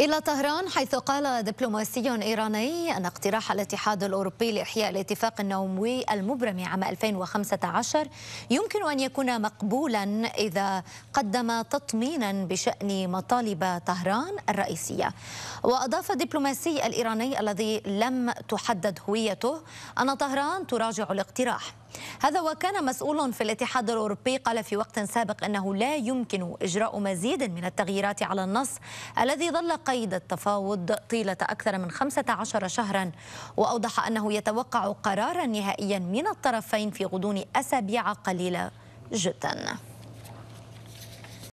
إلى طهران حيث قال دبلوماسي إيراني أن اقتراح الاتحاد الأوروبي لإحياء الاتفاق النووي المبرم عام 2015 يمكن أن يكون مقبولا إذا قدم تطمينا بشأن مطالب طهران الرئيسية وأضاف الدبلوماسي الإيراني الذي لم تحدد هويته أن طهران تراجع الاقتراح هذا وكان مسؤول في الاتحاد الأوروبي قال في وقت سابق أنه لا يمكن إجراء مزيد من التغييرات على النص الذي ظل قيد التفاوض طيلة أكثر من 15 شهرا وأوضح أنه يتوقع قرارا نهائيا من الطرفين في غضون أسابيع قليلة جداً